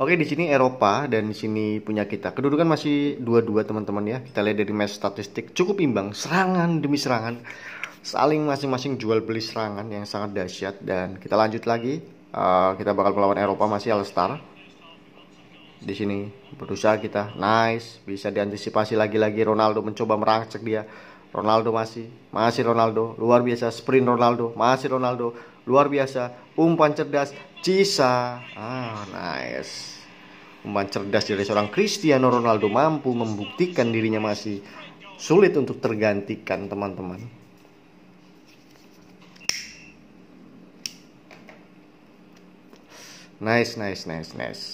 Oke, di sini Eropa dan di sini punya kita. Kedudukan masih dua-dua teman-teman ya. Kita lihat dari match statistik cukup imbang, serangan demi serangan. Saling masing-masing jual beli serangan yang sangat dahsyat dan kita lanjut lagi. Uh, kita bakal melawan Eropa masih Alstar. Di sini berusaha kita. Nice, bisa diantisipasi lagi-lagi Ronaldo mencoba merangsek dia. Ronaldo masih, masih Ronaldo, luar biasa sprint Ronaldo, masih Ronaldo luar biasa umpan cerdas Cisa ah nice umpan cerdas dari seorang Cristiano Ronaldo mampu membuktikan dirinya masih sulit untuk tergantikan teman-teman nice nice nice nice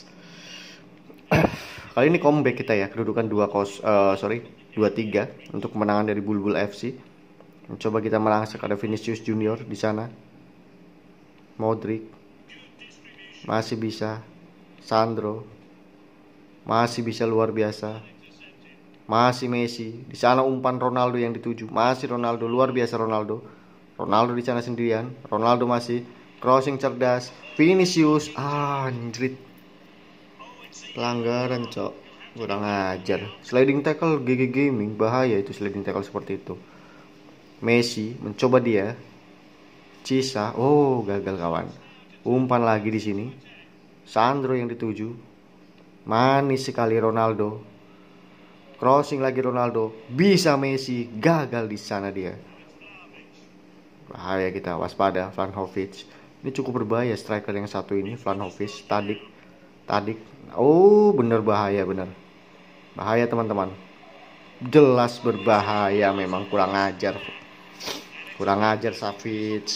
kali ini comeback kita ya kedudukan dua kos uh, sorry dua tiga untuk kemenangan dari Bulbul FC coba kita merangsek ada Vinicius Junior di sana Modric masih bisa Sandro masih bisa luar biasa masih Messi di sana umpan Ronaldo yang dituju masih Ronaldo luar biasa Ronaldo Ronaldo di sana sendirian Ronaldo masih crossing cerdas Vinicius anjrit pelanggaran cok kurang ajar sliding tackle GG Gaming bahaya itu sliding tackle seperti itu Messi mencoba dia Cisa. Oh, gagal kawan. Umpan lagi di sini. Sandro yang dituju. Manis sekali Ronaldo. Crossing lagi Ronaldo. Bisa Messi, gagal di sana dia. Bahaya kita waspada Vlahovic. Ini cukup berbahaya striker yang satu ini Vlahovic, Tadik. Tadik. Oh, bener bahaya bener. Bahaya teman-teman. Jelas berbahaya memang kurang ajar kurang ajar Savic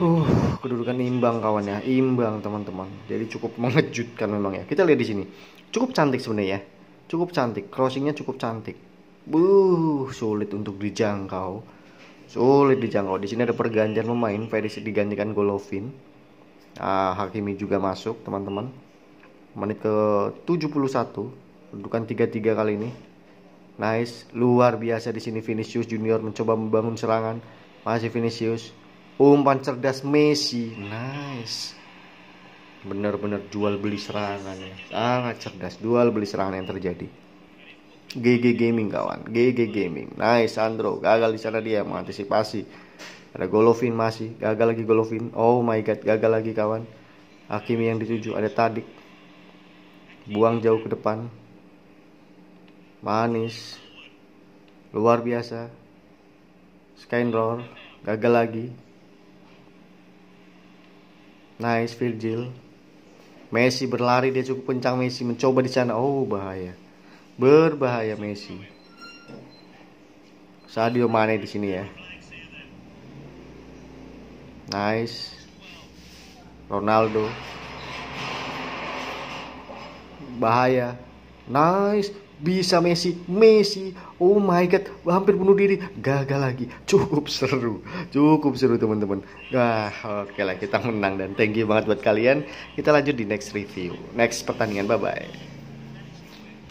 Uh, kedudukan imbang kawan ya, imbang teman-teman. Jadi cukup mengejutkan memang ya. Kita lihat di sini, cukup cantik sebenarnya, ya. cukup cantik, crossingnya cukup cantik. Buh, sulit untuk dijangkau, sulit dijangkau. Di sini ada pergantian pemain, Ferris digantikan Golovin. Ah, Hakimi juga masuk teman-teman. Menit ke 71, kedudukan 3-3 kali ini. Nice, luar biasa di sini Vinicius Junior mencoba membangun serangan. Masih Vinicius, umpan cerdas Messi nice Bener-bener jual beli serangan ya sangat cerdas jual beli serangan yang terjadi GG Gaming kawan GG Gaming nice Andro gagal di sana dia mengantisipasi ada Golovin masih gagal lagi Golovin oh my god gagal lagi kawan Hakimi yang dituju ada Tadik buang jauh ke depan manis luar biasa Skyndor gagal lagi Nice Virgil. Messi berlari dia cukup kencang Messi mencoba di sana. Oh bahaya. Berbahaya Messi. Sadio Mane di sini ya. Nice. Ronaldo. Bahaya. Nice bisa Messi, Messi, oh my god, hampir bunuh diri, gagal lagi, cukup seru, cukup seru teman-teman. Wah, oke okay lah kita menang dan thank you banget buat kalian. Kita lanjut di next review, next pertandingan, bye bye.